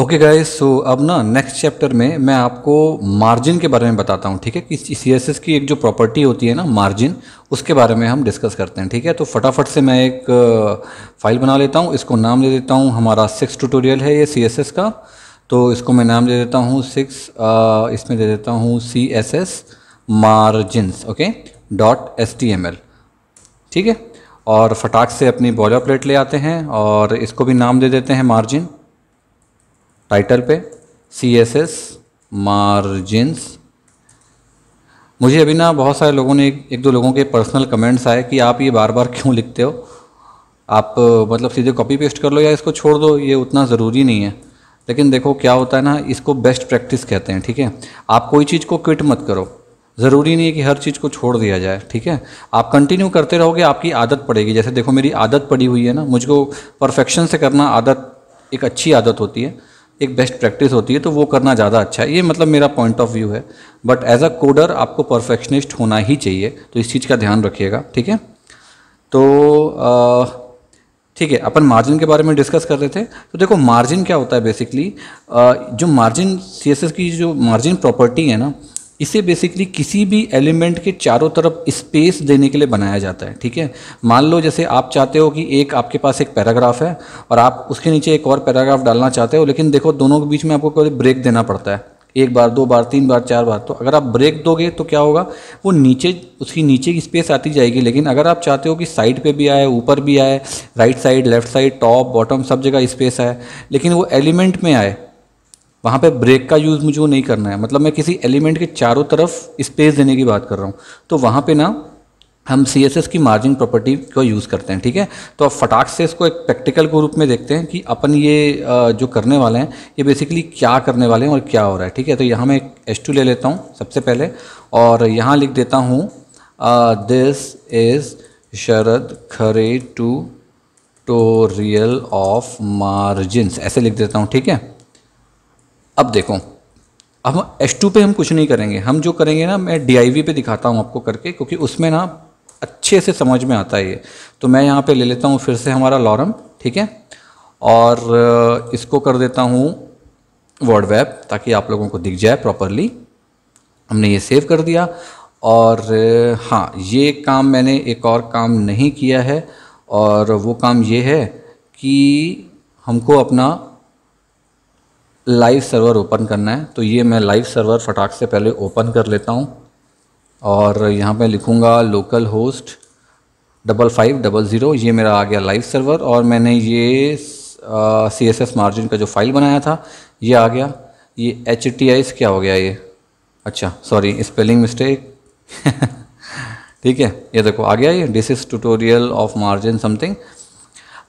okay guys so अब ना next chapter में मैं आपको मार्जिन के बारे में बताता हूँ ठीक है कि सी एस एस की एक जो प्रॉपर्टी होती है ना मार्जिन उसके बारे में हम डिस्कस करते हैं ठीक है तो फटाफट से मैं एक फाइल बना लेता हूँ इसको नाम दे देता हूँ हमारा सिक्स ट्यूटोरियल है ये सी एस एस का तो इसको मैं नाम दे देता हूँ सिक्स इसमें दे देता हूँ C S S margins okay dot S T M L ठीक है और फटाक से अपनी बॉयलर प्लेट ले आते हैं और इसको भी नाम दे देते हैं मार्जिन टाइटल पे सी एस एस मार्जिन्स मुझे अभी ना बहुत सारे लोगों ने एक दो लोगों के पर्सनल कमेंट्स आए कि आप ये बार बार क्यों लिखते हो आप मतलब सीधे कॉपी पेस्ट कर लो या इसको छोड़ दो ये उतना ज़रूरी नहीं है लेकिन देखो क्या होता है ना इसको बेस्ट प्रैक्टिस कहते हैं ठीक है आप कोई चीज़ को क्विट मत करो ज़रूरी नहीं है कि हर चीज़ को छोड़ दिया जाए ठीक है आप कंटिन्यू करते रहोगे आपकी आदत पड़ेगी जैसे देखो मेरी आदत पड़ी हुई है ना मुझको परफेक्शन से करना आदत एक अच्छी आदत होती है एक बेस्ट प्रैक्टिस होती है तो वो करना ज़्यादा अच्छा है ये मतलब मेरा पॉइंट ऑफ व्यू है बट एज अ कोडर आपको परफेक्शनिस्ट होना ही चाहिए तो इस चीज़ का ध्यान रखिएगा ठीक है तो ठीक है अपन मार्जिन के बारे में डिस्कस कर रहे थे तो देखो मार्जिन क्या होता है बेसिकली जो मार्जिन सी की जो मार्जिन प्रॉपर्टी है ना इसे बेसिकली किसी भी एलिमेंट के चारों तरफ स्पेस देने के लिए बनाया जाता है ठीक है मान लो जैसे आप चाहते हो कि एक आपके पास एक पैराग्राफ है और आप उसके नीचे एक और पैराग्राफ डालना चाहते हो लेकिन देखो दोनों के बीच में आपको कोई ब्रेक देना पड़ता है एक बार दो बार तीन बार चार बार तो अगर आप ब्रेक दोगे तो क्या होगा वो नीचे उसकी नीचे की स्पेस आती जाएगी लेकिन अगर आप चाहते हो कि साइड पे भी आए ऊपर भी आए right side left side top bottom सब जगह स्पेस आए लेकिन वो एलिमेंट में आए वहाँ पे ब्रेक का यूज़ मुझे वो नहीं करना है मतलब मैं किसी एलिमेंट के चारों तरफ स्पेस देने की बात कर रहा हूँ तो वहाँ पे ना हम सी की मार्जिन प्रॉपर्टी को यूज़ करते हैं ठीक है तो अब फटाक से इसको एक प्रैक्टिकल के रूप में देखते हैं कि अपन ये जो करने वाले हैं ये बेसिकली क्या करने वाले हैं और क्या हो रहा है ठीक है तो यहाँ मैं एस टू ले लेता हूँ सबसे पहले और यहाँ लिख देता हूँ this is Sharad Khare tutorial of margin ऐसे लिख देता हूँ ठीक है अब देखो अब एस टू पे हम कुछ नहीं करेंगे हम जो करेंगे ना मैं डी पे दिखाता हूँ आपको करके क्योंकि उसमें ना अच्छे से समझ में आता है ये तो मैं यहाँ पे ले लेता हूँ फिर से हमारा लॉरम ठीक है और इसको कर देता हूँ वर्ड वेब ताकि आप लोगों को दिख जाए प्रॉपरली हमने ये सेव कर दिया और हाँ ये काम मैंने एक और काम नहीं किया है और वो काम ये है कि हमको अपना लाइव सर्वर ओपन करना है तो ये मैं लाइव सर्वर फटाक से पहले ओपन कर लेता हूँ और यहाँ पे लिखूँगा localhost double five double zero ये मेरा आ गया लाइव सर्वर और मैंने ये सी एस एस मार्जिन का जो फाइल बनाया था ये आ गया ये एच टी आई क्या हो गया ये अच्छा सॉरी स्पेलिंग मिस्टेक ठीक है ये देखो आ गया ये this is tutorial of margin something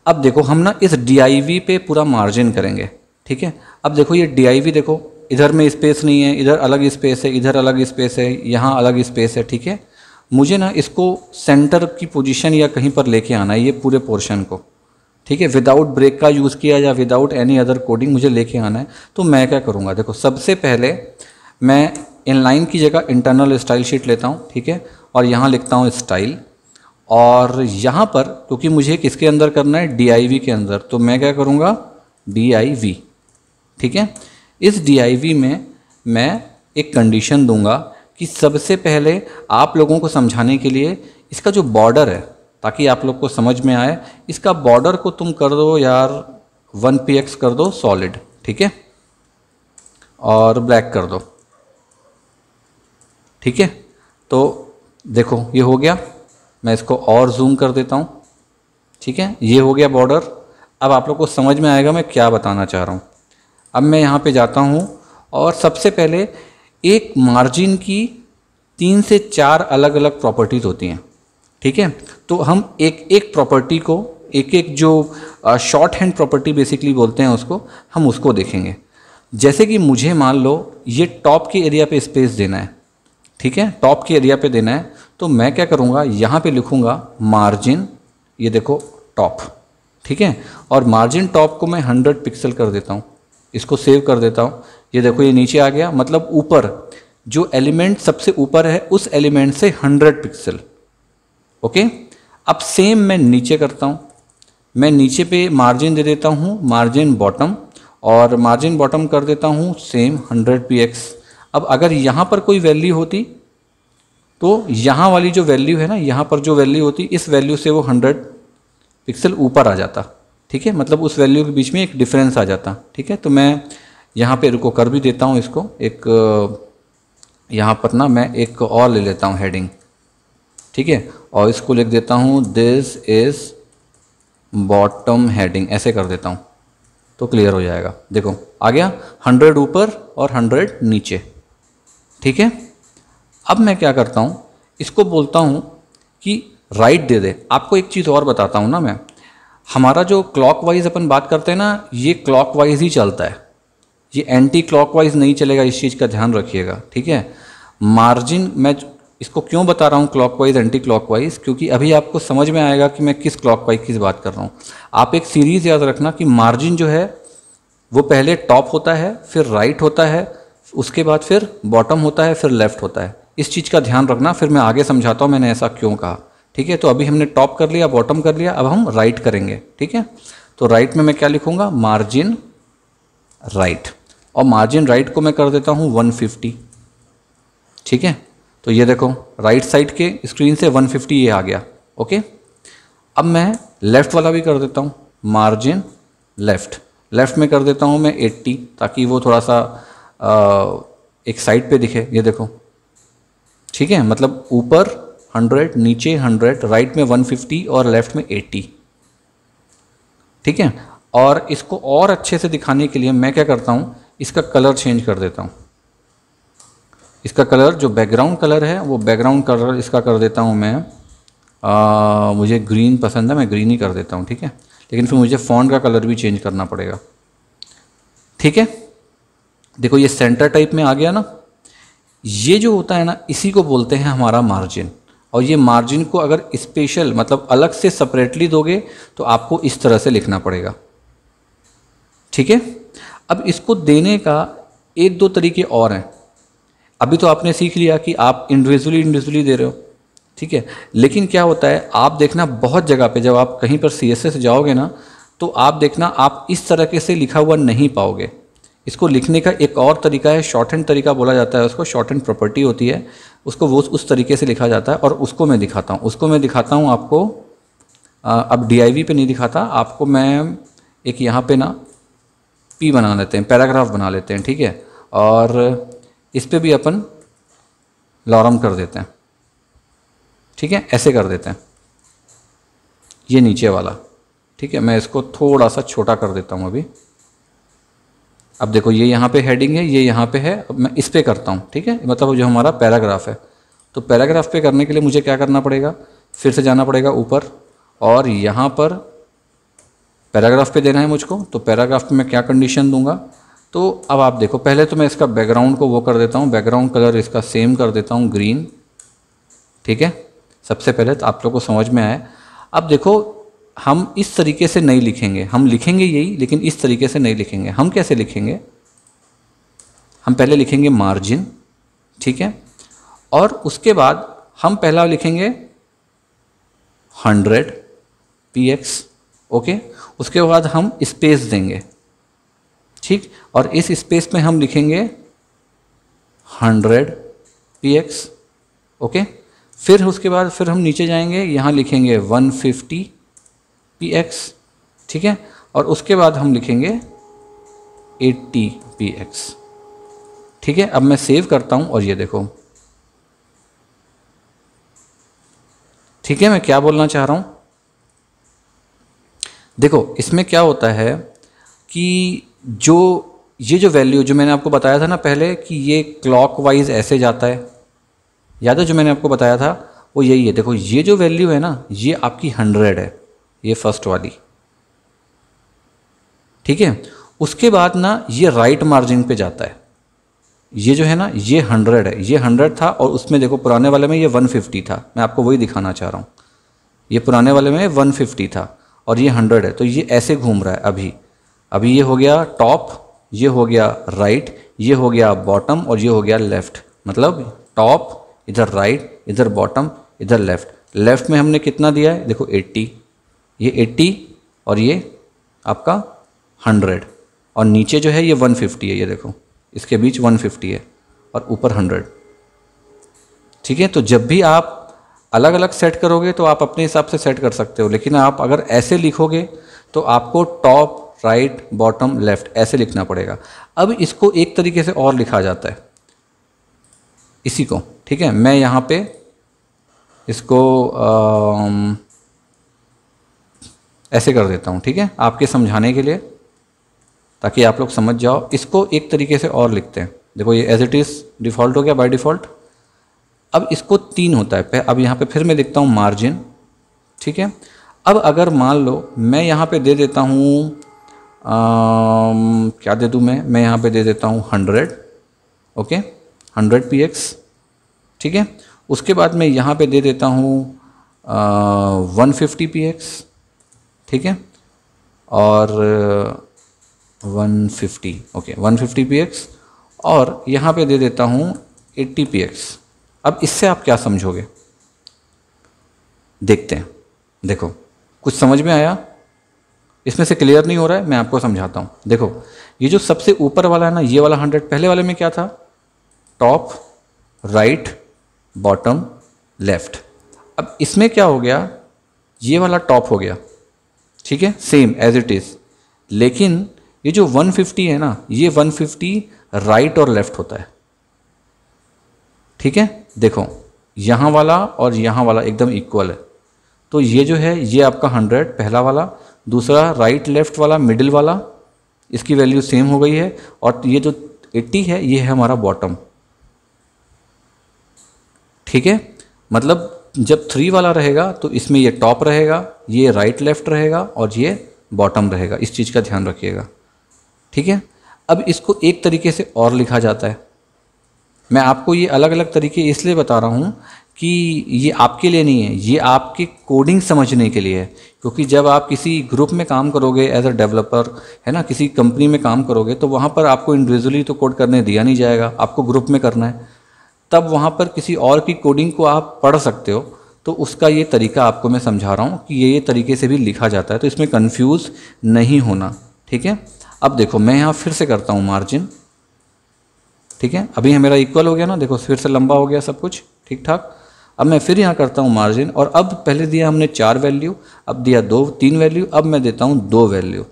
अब देखो हम ना इस डी आई वी पे पूरा मार्जिन करेंगे ठीक है अब देखो ये डी देखो इधर में स्पेस नहीं है इधर अलग स्पेस है इधर अलग स्पेस है यहाँ अलग स्पेस है ठीक है मुझे ना इसको सेंटर की पोजीशन या कहीं पर लेके आना है ये पूरे पोर्शन को ठीक है विदाउट ब्रेक का यूज़ किया या विदाउट एनी अदर कोडिंग मुझे लेके आना है तो मैं क्या करूँगा देखो सबसे पहले मैं इनलाइन की जगह इंटरनल स्टाइल शीट लेता हूँ ठीक है और यहाँ लिखता हूँ स्टाइल और यहाँ पर क्योंकि तो मुझे किसके अंदर करना है डी के अंदर तो मैं क्या करूँगा डी ठीक है इस डी में मैं एक कंडीशन दूंगा कि सबसे पहले आप लोगों को समझाने के लिए इसका जो बॉर्डर है ताकि आप लोग को समझ में आए इसका बॉर्डर को तुम कर दो यार वन पी एक्स कर दो सॉलिड ठीक है और ब्लैक कर दो ठीक है तो देखो ये हो गया मैं इसको और जूम कर देता हूँ ठीक है ये हो गया बॉर्डर अब आप लोग को समझ में आएगा मैं क्या बताना चाह रहा हूँ अब मैं यहाँ पे जाता हूँ और सबसे पहले एक मार्जिन की तीन से चार अलग अलग प्रॉपर्टीज़ होती हैं ठीक है तो हम एक एक प्रॉपर्टी को एक एक जो शॉर्ट हैंड प्रॉपर्टी बेसिकली बोलते हैं उसको हम उसको देखेंगे जैसे कि मुझे मान लो ये टॉप के एरिया पे स्पेस देना है ठीक है टॉप के एरिया पे देना है तो मैं क्या करूँगा यहाँ पे लिखूँगा मार्जिन ये देखो टॉप ठीक है और मार्जिन टॉप को मैं 100 पिक्सल कर देता हूँ इसको सेव कर देता हूँ ये देखो ये नीचे आ गया मतलब ऊपर जो एलिमेंट सबसे ऊपर है उस एलिमेंट से 100 पिक्सल ओके अब सेम मैं नीचे करता हूँ मैं नीचे पे मार्जिन दे देता हूँ मार्जिन बॉटम और मार्जिन बॉटम कर देता हूँ सेम 100 पी अब अगर यहाँ पर कोई वैल्यू होती तो यहाँ वाली जो वैल्यू है ना यहाँ पर जो वैल्यू होती इस वैल्यू से वो 100 पिक्सल ऊपर आ जाता ठीक है मतलब उस वैल्यू के बीच में एक डिफरेंस आ जाता ठीक है तो मैं यहाँ पे रुको कर भी देता हूँ इसको एक यहाँ पर ना मैं एक और ले लेता हूँ हेडिंग ठीक है और इसको लिख देता हूँ दिस इज़ बॉटम हेडिंग ऐसे कर देता हूँ तो क्लियर हो जाएगा देखो आ गया हंड्रेड ऊपर और हंड्रेड नीचे ठीक है अब मैं क्या करता हूँ इसको बोलता हूँ कि राइट दे दे आपको एक चीज़ और बताता हूँ ना मैं हमारा जो क्लॉक वाइज अपन बात करते हैं ना ये क्लॉक वाइज ही चलता है ये एंटी क्लॉक वाइज नहीं चलेगा इस चीज़ का ध्यान रखिएगा ठीक है मार्जिन मैं इसको क्यों बता रहा हूँ clockwise anticlockwise क्योंकि अभी आपको समझ में आएगा कि मैं किस क्लॉक वाइज की बात कर रहा हूँ आप एक सीरीज़ याद रखना कि मार्जिन जो है वो पहले टॉप होता है फिर राइट right होता है उसके बाद फिर बॉटम होता है फिर लेफ्ट होता है इस चीज़ का ध्यान रखना फिर मैं आगे समझाता हूँ मैंने ऐसा क्यों कहा ठीक है तो अभी हमने टॉप कर लिया बॉटम कर लिया अब हम राइट करेंगे ठीक है तो राइट में मैं क्या लिखूंगा मार्जिन राइट और मार्जिन राइट को मैं कर देता हूँ 150 ठीक है तो ये देखो राइट साइड के स्क्रीन से 150 ये आ गया ओके अब मैं लेफ़्ट वाला भी कर देता हूँ मार्जिन लेफ़्ट लेफ़्ट में कर देता हूँ मैं 80 ताकि वो थोड़ा सा आ, एक साइड पे दिखे ये देखो ठीक है मतलब ऊपर हंड्रेड नीचे हंड्रेड राइट में वन फिफ्टी और लेफ्ट में एट्टी ठीक है और इसको और अच्छे से दिखाने के लिए मैं क्या करता हूँ इसका कलर चेंज कर देता हूँ इसका कलर जो बैकग्राउंड कलर है वो बैकग्राउंड कलर इसका कर देता हूँ मैं आ, मुझे ग्रीन पसंद है मैं ग्रीन ही कर देता हूँ ठीक है लेकिन फिर मुझे फ़ॉन्ट का कलर भी चेंज करना पड़ेगा ठीक है देखो ये सेंटर टाइप में आ गया ना ये जो होता है ना इसी को बोलते हैं हमारा मार्जिन और ये मार्जिन को अगर स्पेशल मतलब अलग से सेपरेटली दोगे तो आपको इस तरह से लिखना पड़ेगा ठीक है अब इसको देने का एक दो तरीके और हैं अभी तो आपने सीख लिया कि आप इंडिविजुअली इंडिविजुअली दे रहे हो ठीक है लेकिन क्या होता है आप देखना बहुत जगह पे जब आप कहीं पर सी जाओगे ना तो आप देखना आप इस तरह के से लिखा हुआ नहीं पाओगे इसको लिखने का एक और तरीका है शॉर्ट हैंड तरीका बोला जाता है उसको शॉर्ट हैंड प्रॉपर्टी होती है उसको वो उस तरीके से लिखा जाता है और उसको मैं दिखाता हूँ उसको मैं दिखाता हूँ आपको आ, अब डी पे नहीं दिखाता आपको मैं एक यहाँ पे ना पी बना लेते हैं पैराग्राफ बना लेते हैं ठीक है और इस पर भी अपन लॉरम कर देते हैं ठीक है ऐसे कर देते हैं ये नीचे वाला ठीक है मैं इसको थोड़ा सा छोटा कर देता हूँ अभी अब देखो ये यहाँ पे हेडिंग है ये यहाँ पे है अब मैं इस पर करता हूँ ठीक है मतलब जो हमारा पैराग्राफ है तो पैराग्राफ पे करने के लिए मुझे क्या करना पड़ेगा फिर से जाना पड़ेगा ऊपर और यहाँ पर पैराग्राफ पे देना है मुझको तो पैराग्राफ पे मैं क्या कंडीशन दूंगा तो अब आप देखो पहले तो मैं इसका बैकग्राउंड को वो कर देता हूँ बैकग्राउंड कलर इसका सेम कर देता हूँ ग्रीन ठीक है सबसे पहले तो आप लोग को समझ में आया अब देखो हम इस तरीके से नहीं लिखेंगे हम लिखेंगे यही लेकिन इस तरीके से नहीं लिखेंगे हम कैसे लिखेंगे हम पहले लिखेंगे मार्जिन ठीक है और उसके बाद हम पहला लिखेंगे हंड्रेड पी एक्स ओके उसके बाद हम स्पेस देंगे ठीक और इस स्पेस में हम लिखेंगे हंड्रेड पी एक्स ओके फिर उसके बाद फिर हम नीचे जाएंगे यहाँ लिखेंगे वन फिफ्टी पी एक्स ठीक है और उसके बाद हम लिखेंगे एट्टी पी एक्स ठीक है अब मैं सेव करता हूँ और ये देखो ठीक है मैं क्या बोलना चाह रहा हूँ देखो इसमें क्या होता है कि जो ये जो वैल्यू जो मैंने आपको बताया था ना पहले कि ये क्लॉक वाइज ऐसे जाता है याद है जो मैंने आपको बताया था वो यही है देखो ये जो वैल्यू है ना ये आपकी हंड्रेड है ये फर्स्ट वाली ठीक है उसके बाद ना ये राइट मार्जिन पे जाता है ये जो है ना ये हंड्रेड है ये हंड्रेड था और उसमें देखो पुराने वाले में ये वन फिफ्टी था मैं आपको वही दिखाना चाह रहा हूँ ये पुराने वाले में वन फिफ्टी था और ये हंड्रेड है तो ये ऐसे घूम रहा है अभी अभी ये हो गया टॉप ये हो गया राइट ये हो गया बॉटम और ये हो गया लेफ्ट मतलब टॉप इधर राइट इधर बॉटम इधर लेफ्ट लेफ्ट में हमने कितना दिया है देखो एट्टी ये 80 और ये आपका 100 और नीचे जो है ये 150 है ये देखो इसके बीच 150 है और ऊपर 100 ठीक है तो जब भी आप अलग अलग सेट करोगे तो आप अपने हिसाब से सेट कर सकते हो लेकिन आप अगर ऐसे लिखोगे तो आपको टॉप राइट बॉटम लेफ्ट ऐसे लिखना पड़ेगा अब इसको एक तरीके से और लिखा जाता है इसी को ठीक है मैं यहाँ पे इसको आ, ऐसे कर देता हूँ ठीक है आपके समझाने के लिए ताकि आप लोग समझ जाओ इसको एक तरीके से और लिखते हैं देखो ये एज इट इज़ डिफ़ॉल्ट हो गया बाय डिफ़ॉल्ट अब इसको तीन होता है अब यहाँ पे फिर मैं लिखता हूँ मार्जिन ठीक है अब अगर मान लो मैं यहाँ पे दे देता हूँ क्या दे दूँ मैं मैं यहाँ पे दे देता हूँ hundred okay hundred P X ठीक है उसके बाद मैं यहाँ पे दे देता हूँ वन फिफ्टी पी एक्स ठीक है और one fifty okay one fifty P X और यहाँ पे दे देता हूँ एट्टी पी एक्स अब इससे आप क्या समझोगे देखते हैं देखो कुछ समझ में आया इसमें से क्लियर नहीं हो रहा है मैं आपको समझाता हूँ देखो ये जो सबसे ऊपर वाला है ना ये वाला हंड्रेड पहले वाले में क्या था टॉप राइट बॉटम लेफ्ट अब इसमें क्या हो गया ये वाला टॉप हो गया ठीक है सेम एज इट इज़ लेकिन ये जो 150 है ना ये 150 राइट और लेफ्ट होता है ठीक है देखो यहाँ वाला और यहाँ वाला एकदम इक्वल है तो ये जो है ये आपका 100 पहला वाला दूसरा राइट लेफ्ट वाला मिडिल वाला इसकी वैल्यू सेम हो गई है और ये जो 80 है ये है हमारा बॉटम ठीक है मतलब जब थ्री वाला रहेगा तो इसमें ये टॉप रहेगा ये राइट लेफ्ट रहेगा और ये बॉटम रहेगा इस चीज़ का ध्यान रखिएगा ठीक है अब इसको एक तरीके से और लिखा जाता है मैं आपको ये अलग अलग तरीके इसलिए बता रहा हूँ कि ये आपके लिए नहीं है ये आपके कोडिंग समझने के लिए है क्योंकि जब आप किसी ग्रुप में काम करोगे एज अ डेवलपर है ना किसी कंपनी में काम करोगे तो वहाँ पर आपको इंडिविजुअली तो कोड करने दिया नहीं जाएगा आपको ग्रुप में करना है तब वहाँ पर किसी और की कोडिंग को आप पढ़ सकते हो तो उसका ये तरीका आपको मैं समझा रहा हूँ कि ये ये तरीके से भी लिखा जाता है तो इसमें कन्फ्यूज़ नहीं होना ठीक है अब देखो मैं यहाँ फिर से करता हूँ मार्जिन ठीक है अभी है मेरा इक्वल हो गया ना देखो फिर से लंबा हो गया सब कुछ ठीक ठाक अब मैं फिर यहाँ करता हूँ मार्जिन और अब पहले दिया हमने चार वैल्यू अब दिया दो तीन वैल्यू अब मैं देता हूँ दो वैल्यू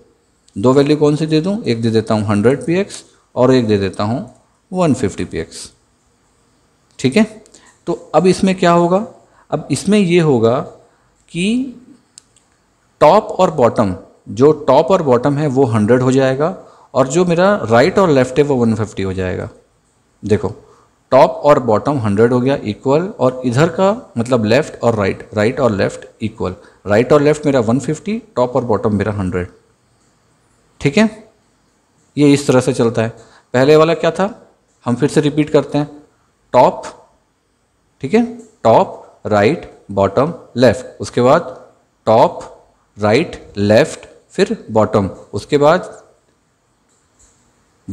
दो वैल्यू कौन सी दे दूँ एक दे देता हूँ हंड्रेड पी और एक दे देता हूँ वन फिफ्टी पी एक्स ठीक है तो अब इसमें क्या होगा अब इसमें ये होगा कि टॉप और बॉटम जो टॉप और बॉटम है वो 100 हो जाएगा और जो मेरा राइट और लेफ्ट है वो 150 हो जाएगा देखो टॉप और बॉटम 100 हो गया इक्वल और इधर का मतलब लेफ्ट और राइट राइट और लेफ्ट इक्वल राइट और लेफ्ट मेरा 150 टॉप और बॉटम मेरा 100 ठीक है ये इस तरह से चलता है पहले वाला क्या था हम फिर से रिपीट करते हैं टॉप ठीक है टॉप राइट बॉटम लेफ्ट उसके बाद टॉप राइट लेफ्ट फिर बॉटम उसके बाद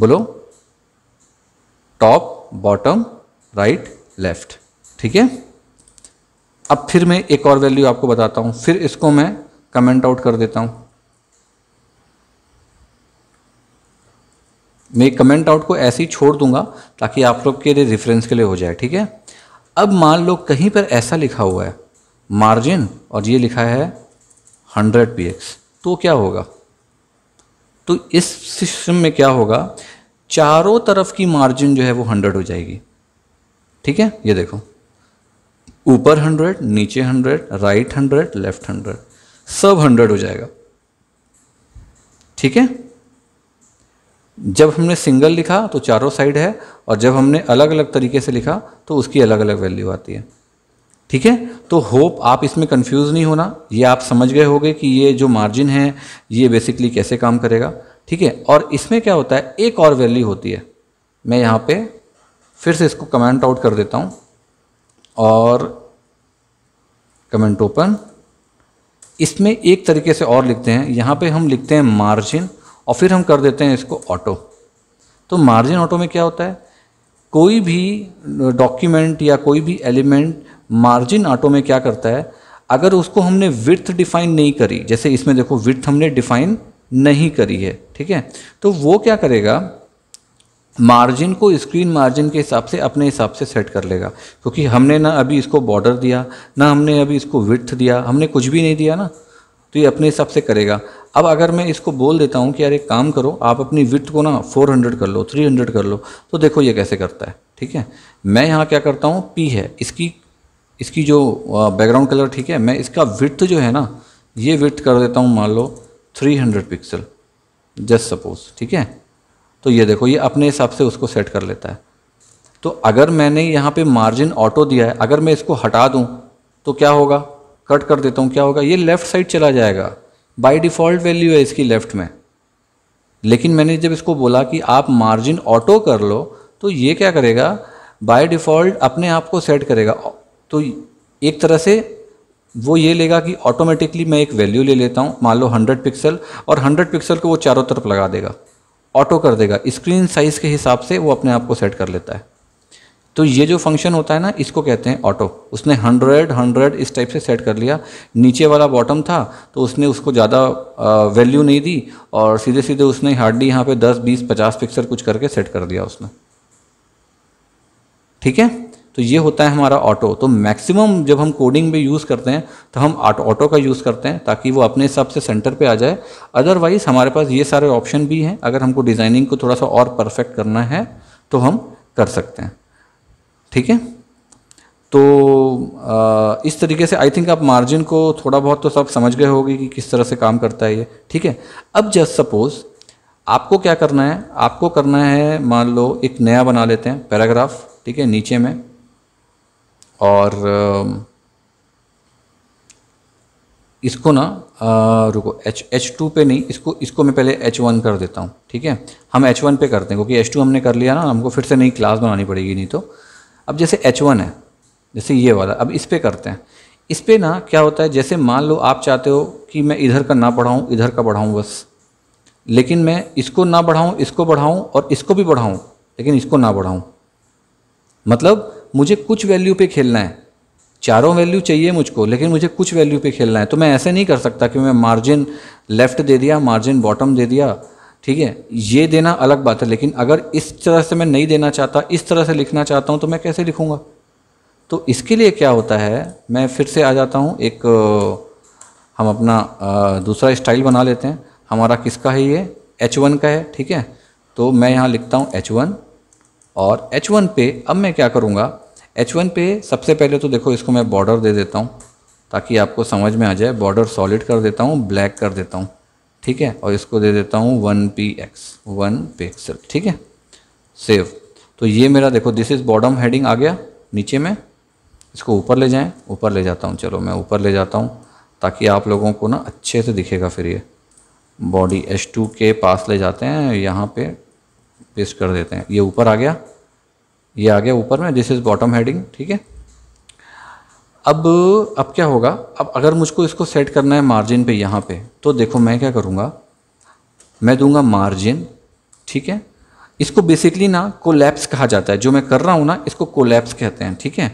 बोलो टॉप बॉटम राइट लेफ्ट ठीक है अब फिर मैं एक और वैल्यू आपको बताता हूँ फिर इसको मैं कमेंट आउट कर देता हूँ मैं कमेंट आउट को ऐसे ही छोड़ दूंगा ताकि आप लोग के लिए रेफरेंस के लिए हो जाए ठीक है अब मान लो कहीं पर ऐसा लिखा हुआ है मार्जिन और ये लिखा है हंड्रेड पी तो क्या होगा तो इस सिस्टम में क्या होगा चारों तरफ की मार्जिन जो है वो हंड्रेड हो जाएगी ठीक है ये देखो ऊपर हंड्रेड नीचे hundred right hundred left hundred सब हंड्रेड हो जाएगा ठीक है जब हमने सिंगल लिखा तो चारों साइड है और जब हमने अलग अलग तरीके से लिखा तो उसकी अलग अलग वैल्यू आती है ठीक है तो होप आप इसमें कंफ्यूज नहीं होना ये आप समझ गए होगे कि ये जो मार्जिन है ये बेसिकली कैसे काम करेगा ठीक है और इसमें क्या होता है एक और वैल्यू होती है मैं यहाँ पे फिर से इसको कमेंट आउट कर देता हूँ और कमेंट ओपन इसमें एक तरीके से और लिखते हैं यहाँ पे हम लिखते हैं मार्जिन और फिर हम कर देते हैं इसको ऑटो तो मार्जिन ऑटो में क्या होता है कोई भी डॉक्यूमेंट या कोई भी एलिमेंट मार्जिन ऑटो में क्या करता है अगर उसको हमने विर्थ डिफाइन नहीं करी जैसे इसमें देखो विर्थ हमने डिफाइन नहीं करी है ठीक है तो वो क्या करेगा मार्जिन को स्क्रीन मार्जिन के हिसाब से अपने हिसाब से सेट कर लेगा क्योंकि हमने ना अभी इसको बॉर्डर दिया ना हमने अभी इसको विर्थ दिया हमने कुछ भी नहीं दिया ना तो ये अपने हिसाब से करेगा अब अगर मैं इसको बोल देता हूँ कि यार एक काम करो आप अपनी विथ को ना 400 कर लो 300 कर लो तो देखो ये कैसे करता है ठीक है मैं यहाँ क्या करता हूँ पी है इसकी इसकी जो बैकग्राउंड कलर ठीक है मैं इसका विथ जो है ना ये विथ कर देता हूँ मान लो 300 पिक्सल जस्ट सपोज ठीक है तो ये देखो ये अपने हिसाब से उसको सेट कर लेता है तो अगर मैंने यहाँ पर मार्जिन ऑटो दिया है अगर मैं इसको हटा दूँ तो क्या होगा कट कर देता हूँ क्या होगा ये लेफ़्ट साइड चला जाएगा बाई डिफ़ॉल्ट वैल्यू है इसकी लेफ़्ट में लेकिन मैंने जब इसको बोला कि आप मार्जिन ऑटो कर लो तो ये क्या करेगा बाय डिफ़ॉल्ट अपने आप को सेट करेगा तो एक तरह से वो ये लेगा कि ऑटोमेटिकली मैं एक वैल्यू ले लेता हूँ मान लो 100 पिक्सल और 100 पिक्सल को वो चारों तरफ लगा देगा ऑटो कर देगा स्क्रीन साइज़ के हिसाब से वो अपने आप को सेट कर लेता है तो ये जो फंक्शन होता है ना इसको कहते हैं ऑटो उसने हंड्रेड हंड्रेड इस टाइप से सेट कर लिया नीचे वाला बॉटम था तो उसने उसको ज़्यादा वैल्यू नहीं दी और सीधे सीधे उसने हार्डली यहाँ पे 10 20 50 पिक्सल कुछ करके सेट कर दिया उसने ठीक है तो ये होता है हमारा ऑटो तो मैक्सिमम जब हम कोडिंग में यूज़ करते हैं तो हम ऑटो का यूज़ करते हैं ताकि वो अपने हिसाब से सेंटर पे आ जाए अदरवाइज़ हमारे पास ये सारे ऑप्शन भी हैं अगर हमको डिज़ाइनिंग को थोड़ा सा और परफेक्ट करना है तो हम कर सकते हैं ठीक है तो आ, इस तरीके से आई थिंक आप मार्जिन को थोड़ा बहुत तो सब समझ गए होगी कि किस तरह से काम करता है ये ठीक है अब जस्ट सपोज़ आपको क्या करना है आपको करना है मान लो एक नया बना लेते हैं पैराग्राफ ठीक है नीचे में और इसको ना आ, रुको एच एच टू पे नहीं इसको इसको मैं पहले एच वन कर देता हूँ ठीक है हम एच वन पे करते हैं क्योंकि एच टू हमने कर लिया ना हमको फिर से नई क्लास बनानी पड़ेगी नहीं तो अब जैसे एच वन है जैसे ये वाला अब इस पर करते हैं इस पर ना क्या होता है जैसे मान लो आप चाहते हो कि मैं इधर का ना पढ़ाऊँ इधर का बढ़ाऊँ बस लेकिन मैं इसको ना बढ़ाऊँ इसको बढ़ाऊँ और इसको भी बढ़ाऊँ लेकिन इसको ना बढ़ाऊँ मतलब मुझे कुछ वैल्यू पे खेलना है चारों वैल्यू चाहिए मुझको लेकिन मुझे कुछ वैल्यू पे खेलना है तो मैं ऐसे नहीं कर सकता कि मैं मार्जिन लेफ्ट दे दिया मार्जिन बॉटम दे दिया ठीक है ये देना अलग बात है लेकिन अगर इस तरह से मैं नहीं देना चाहता इस तरह से लिखना चाहता हूँ तो मैं कैसे लिखूँगा तो इसके लिए क्या होता है मैं फिर से आ जाता हूँ एक हम अपना दूसरा स्टाइल बना लेते हैं हमारा किसका है ये एच वन का है ठीक है तो मैं यहाँ लिखता हूँ एच वन और एच वन पे अब मैं क्या करूँगा एच वन पे सबसे पहले तो देखो इसको मैं बॉर्डर दे देता हूँ ताकि आपको समझ में आ जाए बॉर्डर सॉलिड कर देता हूँ ब्लैक कर देता हूँ ठीक है और इसको दे देता हूँ one P X one pixel ठीक है सेव तो ये मेरा देखो दिस इज़ बॉडम हेडिंग आ गया नीचे में इसको ऊपर ले जाएं ऊपर ले जाता हूँ चलो मैं ऊपर ले जाता हूँ ताकि आप लोगों को ना अच्छे से दिखेगा फिर ये बॉडी एच टू के पास ले जाते हैं यहाँ पे पेस्ट कर देते हैं ये ऊपर आ गया ये आ गया ऊपर में दिस इज़ बॉटम हेडिंग ठीक है अब अब क्या होगा अब अगर मुझको इसको सेट करना है मार्जिन पे यहाँ पे तो देखो मैं क्या करूँगा मैं दूंगा मार्जिन ठीक है इसको बेसिकली ना कोलैप्स कहा जाता है जो मैं कर रहा हूँ ना इसको कोलैप्स कहते हैं ठीक है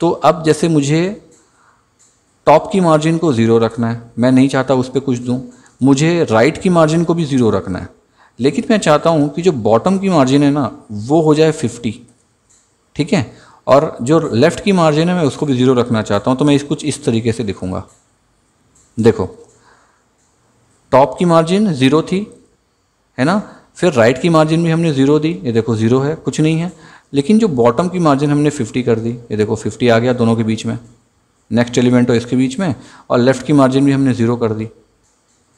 तो अब जैसे मुझे टॉप की मार्जिन को ज़ीरो रखना है मैं नहीं चाहता उस पर कुछ दूँ मुझे राइट की मार्जिन को भी ज़ीरो रखना है लेकिन मैं चाहता हूँ कि जो बॉटम की मार्जिन है ना वो हो जाए फिफ्टी ठीक है और जो लेफ़्ट की मार्जिन है मैं उसको भी ज़ीरो रखना चाहता हूँ तो मैं इस कुछ इस तरीके से लिखूँगा देखो टॉप की मार्जिन ज़ीरो थी है ना फिर राइट की मार्जिन भी हमने ज़ीरो दी ये देखो ज़ीरो है कुछ नहीं है लेकिन जो बॉटम की मार्जिन हमने फिफ्टी कर दी ये देखो फिफ्टी आ गया दोनों के बीच में नेक्स्ट एलिमेंट हो इसके बीच में और लेफ़्ट की मार्जिन भी हमने ज़ीरो कर दी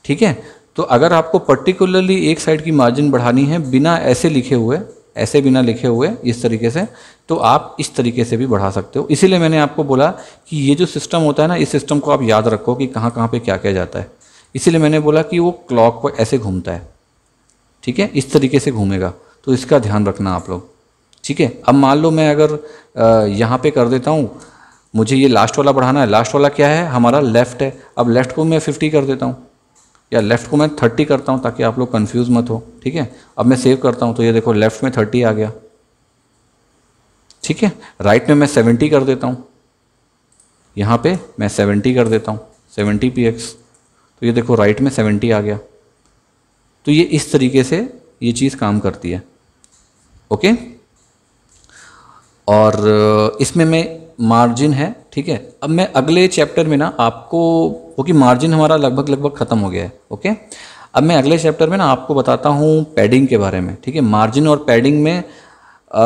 ठीक है तो अगर आपको पर्टिकुलरली एक साइड की मार्जिन बढ़ानी है बिना ऐसे लिखे हुए ऐसे बिना लिखे हुए इस तरीके से तो आप इस तरीके से भी बढ़ा सकते हो इसीलिए मैंने आपको बोला कि ये जो सिस्टम होता है ना इस सिस्टम को आप याद रखो कि कहाँ कहाँ पे क्या किया जाता है इसीलिए मैंने बोला कि वो क्लॉक पर ऐसे घूमता है ठीक है इस तरीके से घूमेगा तो इसका ध्यान रखना आप लोग ठीक है अब मान लो मैं अगर यहाँ पर कर देता हूँ मुझे ये लास्ट वाला बढ़ाना है लास्ट वाला क्या है हमारा लेफ़्ट है अब लेफ़्ट को मैं फिफ्टी कर देता हूँ या लेफ़्ट को मैं थर्टी करता हूँ ताकि आप लोग कन्फ्यूज़ मत हो ठीक है अब मैं सेव करता हूँ तो ये देखो लेफ़्ट में थर्टी आ गया ठीक है राइट में मैं सेवेंटी कर देता हूँ यहाँ पे मैं सेवेंटी कर देता हूँ सेवेंटी पी एक्स तो ये देखो राइट में सेवेंटी आ गया तो ये इस तरीके से ये चीज़ काम करती है ओके और इसमें मैं मार्जिन है ठीक है अब मैं अगले चैप्टर में ना आपको क्योंकि मार्जिन हमारा लगभग लगभग खत्म हो गया है ओके अब मैं अगले चैप्टर में ना आपको बताता हूँ पैडिंग के बारे में ठीक है मार्जिन और पैडिंग में आ,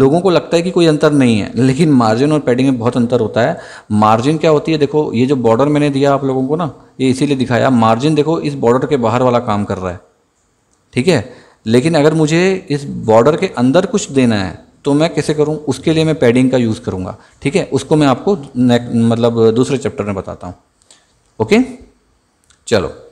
लोगों को लगता है कि कोई अंतर नहीं है लेकिन मार्जिन और पैडिंग में बहुत अंतर होता है मार्जिन क्या होती है देखो ये जो बॉर्डर मैंने दिया आप लोगों को ना ये इसीलिए दिखाया मार्जिन देखो इस बॉर्डर के बाहर वाला काम कर रहा है ठीक है लेकिन अगर मुझे इस बॉर्डर के अंदर कुछ देना है तो मैं कैसे करूँ उसके लिए मैं पैडिंग का यूज़ करूँगा ठीक है उसको मैं आपको मतलब दूसरे चैप्टर में बताता हूँ ओके चलो